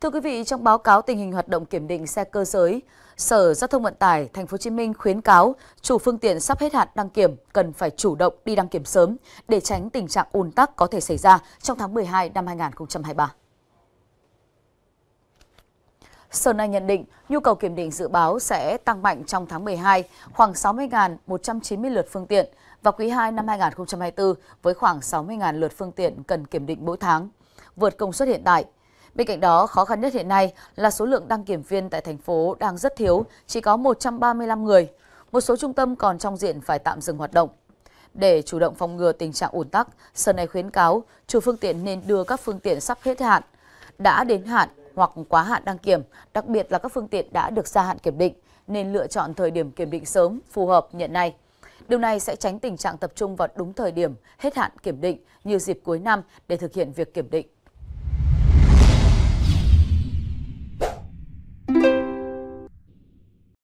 Thưa quý vị, trong báo cáo tình hình hoạt động kiểm định xe cơ giới, Sở Giao thông Vận tải Thành phố Hồ Chí Minh khuyến cáo chủ phương tiện sắp hết hạn đăng kiểm cần phải chủ động đi đăng kiểm sớm để tránh tình trạng ùn tắc có thể xảy ra trong tháng 12 năm 2023. Sở này nhận định nhu cầu kiểm định dự báo sẽ tăng mạnh trong tháng 12, khoảng 60.190 lượt phương tiện và quý 2 năm 2024 với khoảng 60.000 lượt phương tiện cần kiểm định mỗi tháng, vượt công suất hiện tại. Bên cạnh đó, khó khăn nhất hiện nay là số lượng đăng kiểm viên tại thành phố đang rất thiếu, chỉ có 135 người. Một số trung tâm còn trong diện phải tạm dừng hoạt động. Để chủ động phòng ngừa tình trạng ủn tắc, Sở này khuyến cáo chủ phương tiện nên đưa các phương tiện sắp hết hạn, đã đến hạn hoặc quá hạn đăng kiểm, đặc biệt là các phương tiện đã được gia hạn kiểm định, nên lựa chọn thời điểm kiểm định sớm, phù hợp hiện nay. Điều này sẽ tránh tình trạng tập trung vào đúng thời điểm hết hạn kiểm định như dịp cuối năm để thực hiện việc kiểm định.